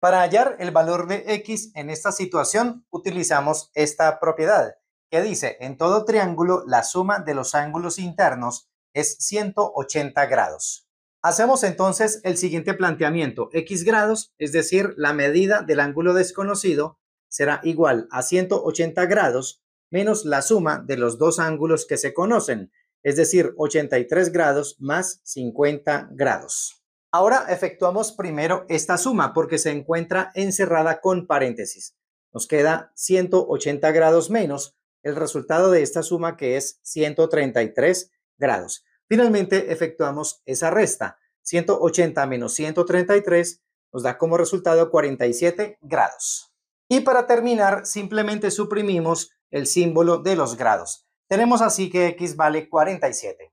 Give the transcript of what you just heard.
Para hallar el valor de x en esta situación utilizamos esta propiedad que dice, en todo triángulo la suma de los ángulos internos es 180 grados. Hacemos entonces el siguiente planteamiento. X grados, es decir, la medida del ángulo desconocido, será igual a 180 grados menos la suma de los dos ángulos que se conocen, es decir, 83 grados más 50 grados. Ahora efectuamos primero esta suma porque se encuentra encerrada con paréntesis. Nos queda 180 grados menos el resultado de esta suma que es 133 grados. Finalmente efectuamos esa resta. 180 menos 133 nos da como resultado 47 grados. Y para terminar, simplemente suprimimos el símbolo de los grados. Tenemos así que x vale 47.